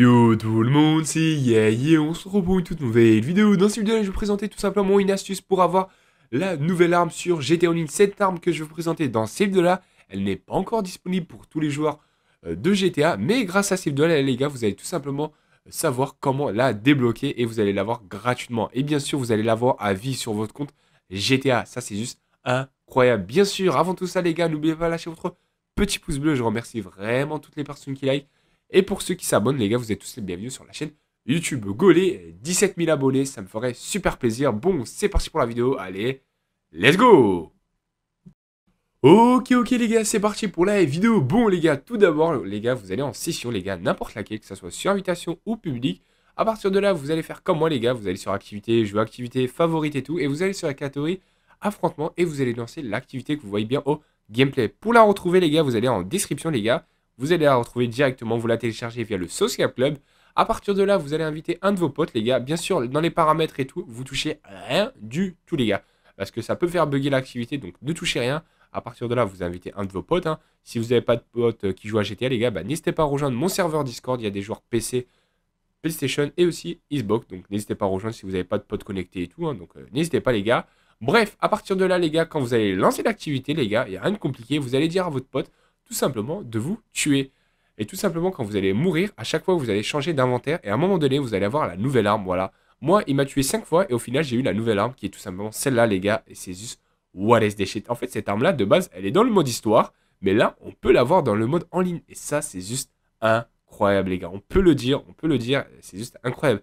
Yo tout le monde, c'est Yay on se retrouve pour une toute nouvelle vidéo. Dans cette vidéo, je vais vous présenter tout simplement une astuce pour avoir la nouvelle arme sur GTA Online. Cette arme que je vais vous présenter dans cette vidéo-là, elle n'est pas encore disponible pour tous les joueurs euh, de GTA, mais grâce à cette vidéo-là, les gars, vous allez tout simplement euh, savoir comment la débloquer et vous allez l'avoir gratuitement. Et bien sûr, vous allez l'avoir à vie sur votre compte GTA. Ça, c'est juste incroyable. Bien sûr, avant tout ça, les gars, n'oubliez pas de lâcher votre petit pouce bleu. Je remercie vraiment toutes les personnes qui like et pour ceux qui s'abonnent, les gars, vous êtes tous les bienvenus sur la chaîne YouTube. Gaulé, 17 000 abonnés, ça me ferait super plaisir. Bon, c'est parti pour la vidéo. Allez, let's go Ok, ok les gars, c'est parti pour la vidéo. Bon les gars, tout d'abord, les gars, vous allez en session, les gars, n'importe laquelle, que ce soit sur invitation ou public. À partir de là, vous allez faire comme moi les gars, vous allez sur activité, jeu activité, favorite et tout, et vous allez sur la catégorie affrontement et vous allez lancer l'activité que vous voyez bien au gameplay. Pour la retrouver les gars, vous allez en description les gars, vous allez la retrouver directement, vous la téléchargez via le Social Club. À partir de là, vous allez inviter un de vos potes, les gars. Bien sûr, dans les paramètres et tout, vous touchez rien du tout, les gars. Parce que ça peut faire bugger l'activité, donc ne touchez rien. À partir de là, vous invitez un de vos potes. Hein. Si vous n'avez pas de potes euh, qui jouent à GTA, les gars, bah, n'hésitez pas à rejoindre mon serveur Discord. Il y a des joueurs PC, PlayStation et aussi Xbox. Donc n'hésitez pas à rejoindre si vous n'avez pas de potes connectés et tout. Hein. Donc euh, n'hésitez pas, les gars. Bref, à partir de là, les gars, quand vous allez lancer l'activité, les gars, il n'y a rien de compliqué. Vous allez dire à votre pote, tout simplement de vous tuer. Et tout simplement, quand vous allez mourir, à chaque fois, vous allez changer d'inventaire et à un moment donné, vous allez avoir la nouvelle arme. Voilà. Moi, il m'a tué cinq fois et au final, j'ai eu la nouvelle arme qui est tout simplement celle-là, les gars. Et c'est juste what is this shit. En fait, cette arme-là, de base, elle est dans le mode histoire, mais là, on peut l'avoir dans le mode en ligne. Et ça, c'est juste incroyable, les gars. On peut le dire, on peut le dire, c'est juste incroyable.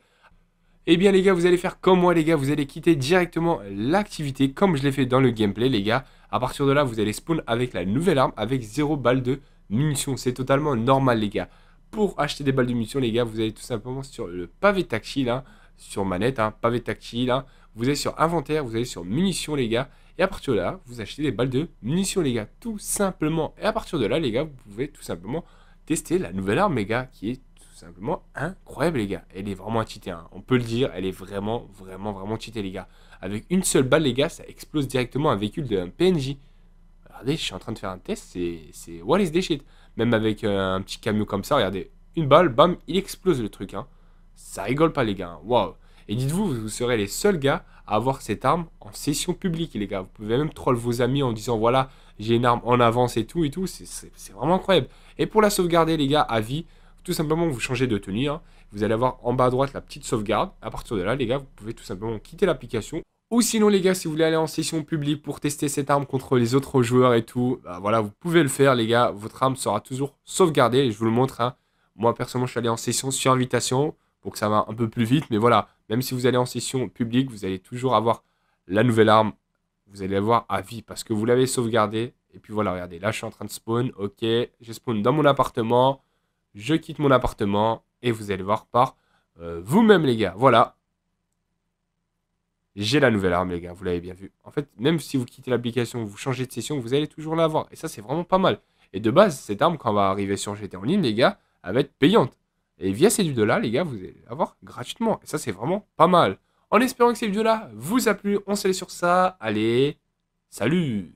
Eh bien les gars, vous allez faire comme moi les gars, vous allez quitter directement l'activité comme je l'ai fait dans le gameplay les gars. À partir de là, vous allez spawn avec la nouvelle arme, avec 0 balles de munitions. C'est totalement normal, les gars. Pour acheter des balles de munitions, les gars, vous allez tout simplement sur le pavé tactile, hein, sur manette, hein, pavé tactile. Hein. Vous allez sur inventaire, vous allez sur munitions, les gars. Et à partir de là, vous achetez des balles de munitions, les gars. Tout simplement. Et à partir de là, les gars, vous pouvez tout simplement tester la nouvelle arme, les gars, qui est simplement incroyable, les gars. Elle est vraiment cheatée. Hein. On peut le dire, elle est vraiment, vraiment, vraiment cheatée, les gars. Avec une seule balle, les gars, ça explose directement un véhicule d'un PNJ. Regardez, je suis en train de faire un test, c'est what is this shit Même avec euh, un petit camion comme ça, regardez, une balle, bam, il explose le truc. Hein. Ça rigole pas, les gars. Hein. Waouh Et dites-vous, vous serez les seuls gars à avoir cette arme en session publique, les gars. Vous pouvez même troll vos amis en disant, voilà, j'ai une arme en avance et tout, et tout. C'est vraiment incroyable. Et pour la sauvegarder, les gars, à vie, tout simplement vous changez de tenue. Hein. Vous allez avoir en bas à droite la petite sauvegarde. À partir de là, les gars, vous pouvez tout simplement quitter l'application. Ou sinon, les gars, si vous voulez aller en session publique pour tester cette arme contre les autres joueurs et tout, bah voilà, vous pouvez le faire, les gars. Votre arme sera toujours sauvegardée. Et je vous le montre. Hein. Moi, personnellement, je suis allé en session sur invitation. pour que ça va un peu plus vite. Mais voilà, même si vous allez en session publique, vous allez toujours avoir la nouvelle arme. Vous allez avoir à vie parce que vous l'avez sauvegardée. Et puis voilà, regardez, là, je suis en train de spawn. Ok, je spawn dans mon appartement je quitte mon appartement et vous allez voir par euh, vous-même les gars. Voilà. J'ai la nouvelle arme les gars, vous l'avez bien vu. En fait, même si vous quittez l'application, vous changez de session, vous allez toujours l'avoir. Et ça, c'est vraiment pas mal. Et de base, cette arme, quand elle va arriver sur GT en ligne, les gars, elle va être payante. Et via ces vidéos-là, les gars, vous allez l'avoir gratuitement. Et ça, c'est vraiment pas mal. En espérant que ces vidéos-là vous a plu, on se sur ça. Allez, salut